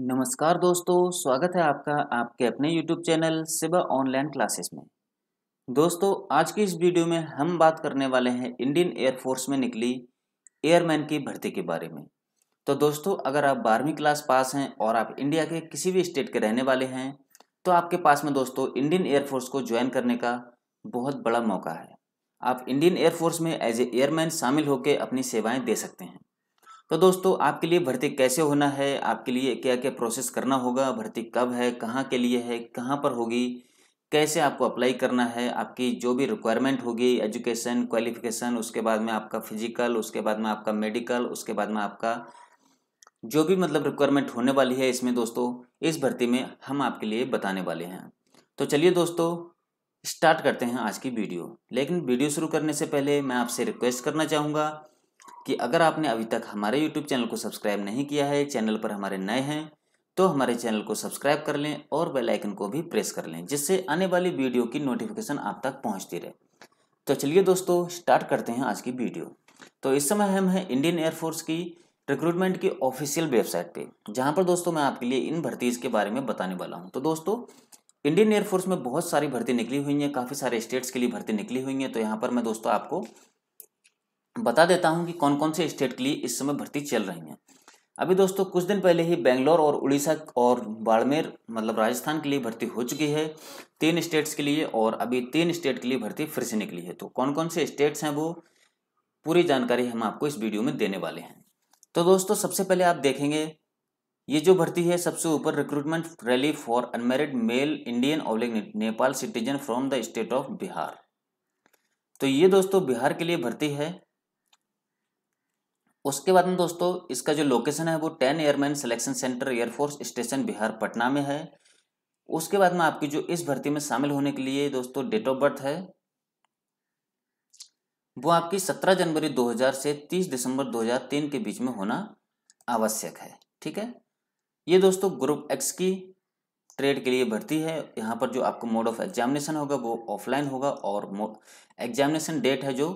नमस्कार दोस्तों स्वागत है आपका आपके अपने YouTube channel Siba online classes में दोस्तों आज की इस वीडियो में हम बात करने वाले हैं इंडियन एयरफोर्स में निकली एयरमैन की भर्ती के बारे में तो दोस्तों अगर आप बारहवीं क्लास पास हैं और आप इंडिया के किसी भी स्टेट के रहने वाले हैं तो आपके पास में दोस्तों इंडियन एयरफोर्स को ज्वाइन करने का बहुत बड़ा मौका है आप इंडियन एयरफोर्स में एज ए एयरमैन शामिल होकर अपनी सेवाएँ दे सकते हैं तो दोस्तों आपके लिए भर्ती कैसे होना है आपके लिए क्या क्या प्रोसेस करना होगा भर्ती कब है कहाँ के लिए है कहाँ पर होगी कैसे आपको अप्लाई करना है आपकी जो भी रिक्वायरमेंट होगी एजुकेशन क्वालिफिकेशन उसके बाद में आपका फिजिकल उसके बाद में आपका मेडिकल उसके बाद में आपका जो भी मतलब रिक्वायरमेंट होने वाली है इसमें दोस्तों इस भर्ती में हम आपके लिए बताने वाले हैं तो चलिए दोस्तों स्टार्ट करते हैं आज की वीडियो लेकिन वीडियो शुरू करने से पहले मैं आपसे रिक्वेस्ट करना चाहूँगा कि अगर आपने अभी तक हमारे यूट्यूब चैनल को सब्सक्राइब नहीं किया है चैनल पर हमारे नए हैं तो हमारे चैनल को सब्सक्राइब कर लें और बेल आइकन को भी प्रेस कर लें जिससे आने वाली वीडियो की नोटिफिकेशन आप तक पहुंचती रहे तो चलिए दोस्तों स्टार्ट करते हैं आज की वीडियो तो इस समय हम हैं इंडियन एयरफोर्स की रिक्रूटमेंट की ऑफिशियल वेबसाइट पे जहाँ पर दोस्तों मैं आपके लिए इन भर्तीज के बारे में बताने वाला हूँ तो दोस्तों इंडियन एयरफोर्स में बहुत सारी भर्ती निकली हुई हैं काफ़ी सारे स्टेट्स के लिए भर्ती निकली हुई हैं तो यहाँ पर मैं दोस्तों आपको बता देता हूँ कि कौन कौन से स्टेट के लिए इस समय भर्ती चल रही हैं अभी दोस्तों कुछ दिन पहले ही बेंगलोर और उड़ीसा और बाड़मेर मतलब राजस्थान के लिए भर्ती हो चुकी है तीन स्टेट्स के लिए और अभी तीन स्टेट के लिए भर्ती फिर से निकली है तो कौन कौन से स्टेट्स हैं वो पूरी जानकारी हम आपको इस वीडियो में देने वाले हैं तो दोस्तों सबसे पहले आप देखेंगे ये जो भर्ती है सबसे ऊपर recruitment rally for unmarried male Indian oblique Nepal citizen from the state of Bihar तो ये दोस्तों बिहार के लिए भर्ती है उसके बाद में दोस्तों इसका जो लोकेशन है वो ten airman selection centre air force station Bihar Patna में है उसके बाद में आपकी जो इस भर्ती में शामिल होने के लिए दोस्तों डेट ऑफ बर्थ है वो आपकी 17 जनवरी 2000 से 30 दिसंबर 2003 के बीच में होना आवश्यक है ठीक है ये दोस्तों ग्रुप एक्स की ट्रेड के लिए भर्ती है यहाँ पर जो आपका मोड ऑफ एग्जामिनेशन होगा वो ऑफलाइन होगा और एग्जामिनेशन डेट है जो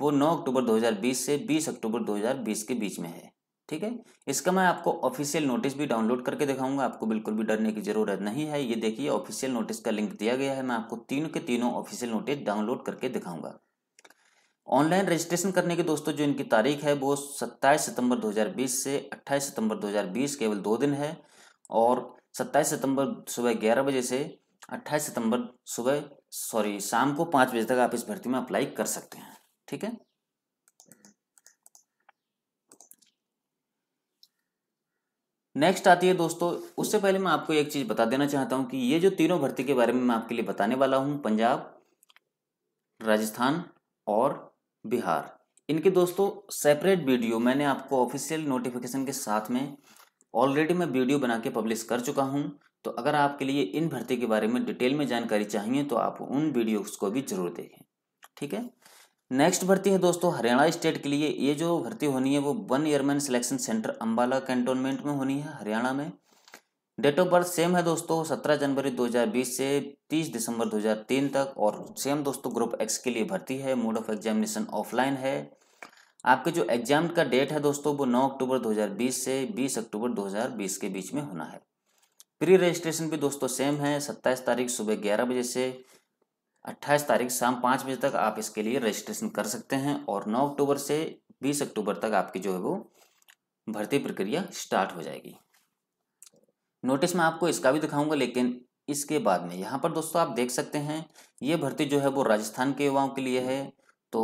वो 9 अक्टूबर 2020 से 20 अक्टूबर 2020 के बीच में है ठीक है इसका मैं आपको ऑफिशियल नोटिस भी डाउनलोड करके दिखाऊंगा आपको बिल्कुल भी डरने की जरूरत नहीं है ये देखिए ऑफिशियल नोटिस का लिंक दिया गया है मैं आपको तीनों के तीनों ऑफिशियल नोटिस डाउनलोड करके दिखाऊंगा ऑनलाइन रजिस्ट्रेशन करने की दोस्तों जो इनकी तारीख है वो 27 सितंबर 2020 से 28 सितंबर 2020 केवल दो दिन है और सत्ताईस सितंबर सुबह ग्यारह बजे से अट्ठाईस सितंबर सुबह सॉरी शाम को पांच बजे तक आप इस भर्ती में अप्लाई कर सकते हैं ठीक है नेक्स्ट आती है दोस्तों उससे पहले मैं आपको एक चीज़ बता देना चाहता हूं कि ये जो तीनों भर्ती के बारे में मैं आपके लिए बताने वाला हूं पंजाब राजस्थान और बिहार इनके दोस्तों सेपरेट वीडियो मैंने आपको ऑफिशियल नोटिफिकेशन के साथ में ऑलरेडी मैं वीडियो बना के पब्लिश कर चुका हूँ तो अगर आपके लिए इन भर्ती के बारे में डिटेल में जानकारी चाहिए तो आप उन वीडियोस को भी जरूर देखें ठीक है नेक्स्ट भर्ती है दोस्तों हरियाणा स्टेट के लिए ये जो भर्ती होनी है वो one airman selection centre Ambala cantonment में होनी है हरियाणा में डेट ऑफ बर्थ सेम है दोस्तों सत्रह जनवरी 2020 से तीस दिसंबर 2003 तक और सेम दोस्तों ग्रुप एक्स के लिए भर्ती है मोड ऑफ एग्जामिनेशन ऑफलाइन है आपके जो एग्जाम का डेट है दोस्तों वो 9 अक्टूबर 2020 से 20 अक्टूबर 2020 के बीच में होना है प्री रजिस्ट्रेशन भी दोस्तों सेम है 27 तारीख सुबह 11 बजे से अट्ठाईस तारीख शाम 5 बजे तक आप इसके लिए रजिस्ट्रेशन कर सकते हैं और नौ अक्टूबर से बीस अक्टूबर तक आपकी जो है वो भर्ती प्रक्रिया स्टार्ट हो जाएगी नोटिस में आपको इसका भी दिखाऊंगा लेकिन इसके बाद में यहाँ पर दोस्तों आप देख सकते हैं ये भर्ती जो है वो राजस्थान के युवाओं के लिए है तो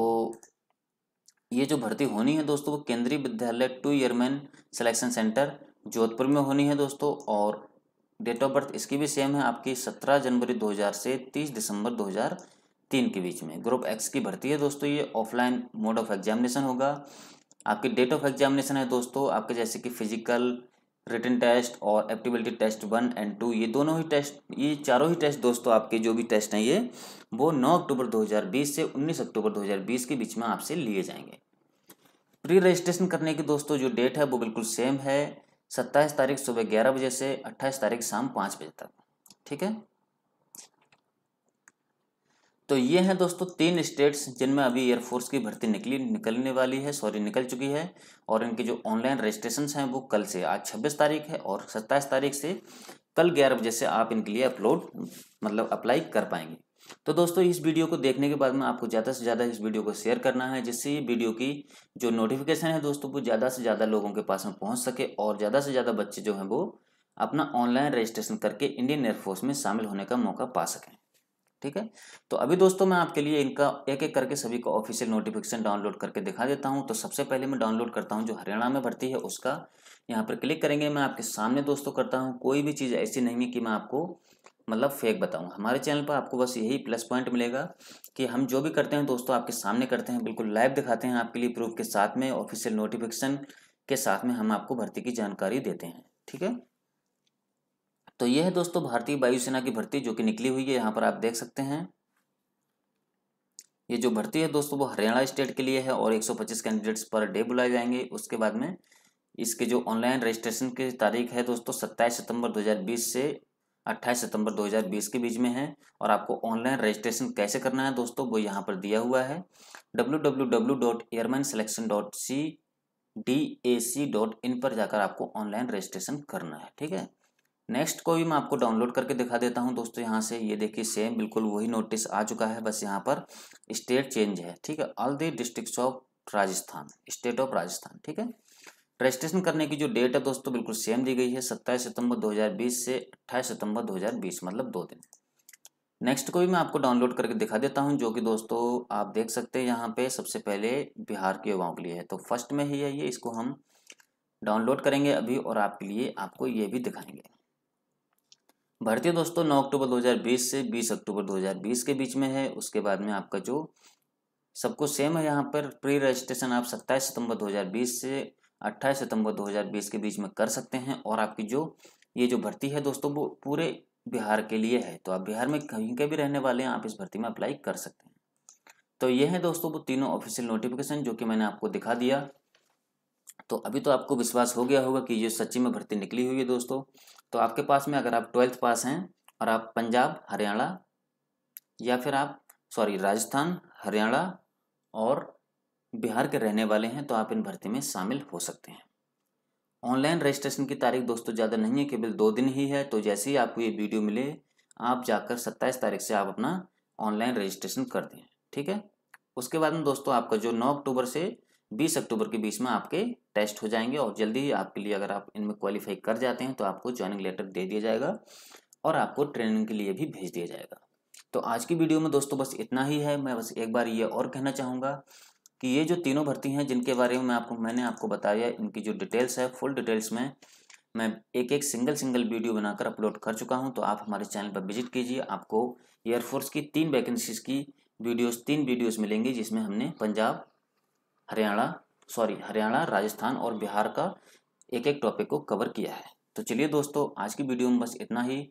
ये जो भर्ती होनी है दोस्तों वो Kendriya Vidyalaya two airman selection centre Jodhpur में होनी है दोस्तों और डेट ऑफ बर्थ इसकी भी सेम है आपकी 17 जनवरी 2000 से 30 दिसंबर 2003 के बीच में ग्रुप एक्स की भर्ती है दोस्तों ये ऑफलाइन मोड ऑफ एग्जामिनेशन होगा आपकी डेट ऑफ एग्जामिनेशन है दोस्तों आपके जैसे कि फिजिकल रिटर्न टेस्ट और adaptability test one and two ये दोनों ही टेस्ट ये चारों ही टेस्ट दोस्तों आपके जो भी टेस्ट हैं ये वो 9 अक्टूबर 2020 से 19 अक्टूबर 2020 के बीच में आपसे लिए जाएंगे प्री रजिस्ट्रेशन करने की दोस्तों जो डेट है वो बिल्कुल सेम है सत्ताईस तारीख सुबह ग्यारह बजे से अट्ठाईस तारीख शाम पाँच बजे तक ठीक है तो ये हैं दोस्तों तीन स्टेट्स जिनमें अभी एयरफोर्स की भर्ती निकली निकलने वाली है सॉरी निकल चुकी है और इनके जो ऑनलाइन रजिस्ट्रेशन हैं वो कल से आज छब्बीस तारीख है और सत्ताईस तारीख से कल ग्यारह बजे से आप इनके लिए अपलोड मतलब अप्लाई कर पाएंगे तो दोस्तों इस वीडियो को देखने के बाद में आपको ज़्यादा से ज़्यादा इस वीडियो को शेयर करना है जिससे ये वीडियो की जो नोटिफिकेशन है दोस्तों वो ज़्यादा से ज़्यादा लोगों के पास में पहुँच सके और ज़्यादा से ज़्यादा बच्चे जो हैं वो अपना ऑनलाइन रजिस्ट्रेशन करके इंडियन एयरफोर्स में शामिल होने का मौका पा सकें ठीक है तो अभी दोस्तों मैं आपके लिए इनका एक एक करके सभी को ऑफिशियल नोटिफिकेशन डाउनलोड करके दिखा देता हूं तो सबसे पहले मैं डाउनलोड करता हूं जो हरियाणा में भर्ती है उसका यहां पर क्लिक करेंगे मैं आपके सामने दोस्तों करता हूं कोई भी चीज़ ऐसी नहीं है कि मैं आपको मतलब फेक बताऊंगा हमारे चैनल पर आपको बस यही प्लस पॉइंट मिलेगा कि हम जो भी करते हैं दोस्तों आपके सामने करते हैं बिल्कुल लाइव दिखाते हैं आपके लिए प्रूफ के साथ में ऑफिशियल नोटिफिकेशन के साथ में हम आपको भर्ती की जानकारी देते हैं ठीक है तो यह है दोस्तों भारतीय वायुसेना की भर्ती जो कि निकली हुई है यहाँ पर आप देख सकते हैं ये जो भर्ती है दोस्तों वो हरियाणा स्टेट के लिए है और 125 कैंडिडेट्स पर डे बुलाए जाएंगे उसके बाद में इसके जो ऑनलाइन रजिस्ट्रेशन की तारीख है दोस्तों 27 सितंबर 2020 से 28 सितंबर 2020 के बीच में है और आपको ऑनलाइन रजिस्ट्रेशन कैसे करना है दोस्तों वो यहाँ पर दिया हुआ है www.airmanselection.cdac.in पर जाकर आपको ऑनलाइन रजिस्ट्रेशन करना है ठीक है नेक्स्ट को भी मैं आपको डाउनलोड करके दिखा देता हूँ दोस्तों यहाँ से ये देखिए सेम बिल्कुल वही नोटिस आ चुका है बस यहाँ पर स्टेट चेंज है ठीक है all the district of Rajasthan state of Rajasthan ठीक है रजिस्ट्रेशन करने की जो डेट है दोस्तों बिल्कुल सेम दी गई है सत्ताईस सितंबर 2020 से अट्ठाईस सितंबर 2020 मतलब दो दिन नेक्स्ट को भी मैं आपको डाउनलोड करके दिखा देता हूं जो कि दोस्तों आप देख सकते हैं यहाँ पे सबसे पहले बिहार के युवाओं के लिए है तो फर्स्ट में ही है ये इसको हम डाउनलोड करेंगे अभी और आपके लिए आपको ये भी दिखाएंगे भर्ती दोस्तों नौ अक्टूबर दो से बीस अक्टूबर दो के बीच में है उसके बाद में आपका जो सबको सेम है यहाँ पर प्री रजिस्ट्रेशन आप सत्ताईस सितंबर 2020 से अट्ठाईस सितंबर 2020 के बीच में कर सकते हैं और आपकी जो ये जो भर्ती है दोस्तों वो पूरे बिहार के लिए है तो आप बिहार में कहीं के भी रहने वाले हैं आप इस भर्ती में अप्लाई कर सकते हैं तो ये है दोस्तों वो तीनों ऑफिशियल नोटिफिकेशन जो कि मैंने आपको दिखा दिया तो अभी तो आपको विश्वास हो गया होगा कि ये सच्ची में भर्ती निकली हुई है दोस्तों तो आपके पास में अगर आप ट्वेल्थ पास हैं और आप पंजाब हरियाणा या फिर आप सॉरी राजस्थान हरियाणा और बिहार के रहने वाले हैं तो आप इन भर्ती में शामिल हो सकते हैं ऑनलाइन रजिस्ट्रेशन की तारीख दोस्तों ज़्यादा नहीं है केवल दो दिन ही है तो जैसे ही आपको ये वीडियो मिले आप जाकर सत्ताईस तारीख से आप अपना ऑनलाइन रजिस्ट्रेशन कर दें ठीक है उसके बाद में दोस्तों आपका जो नौ अक्टूबर से बीस अक्टूबर के बीच में आपके टेस्ट हो जाएंगे और जल्दी ही आपके लिए अगर आप इनमें क्वालिफाई कर जाते हैं तो आपको ज्वाइनिंग लेटर दे दिया जाएगा और आपको ट्रेनिंग के लिए भी भेज दिया जाएगा तो आज की वीडियो में दोस्तों बस इतना ही है मैं बस एक बार ये और कहना चाहूँगा कि ये जो तीनों भर्ती हैं जिनके बारे में मैं आपको मैंने आपको बताया इनकी जो डिटेल्स है फुल डिटेल्स में मैं एक एक सिंगल सिंगल वीडियो बनाकर अपलोड कर चुका हूं तो आप हमारे चैनल पर विजिट कीजिए आपको एयरफोर्स की तीन वैकेंसीज की वीडियोस तीन वीडियोस मिलेंगी जिसमें हमने पंजाब हरियाणा सॉरी हरियाणा राजस्थान और बिहार का एक एक टॉपिक को कवर किया है तो चलिए दोस्तों आज की वीडियो में बस इतना ही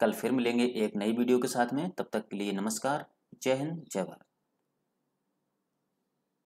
कल फिर मिलेंगे एक नई वीडियो के साथ में तब तक के लिए नमस्कार जय हिंद जय भारत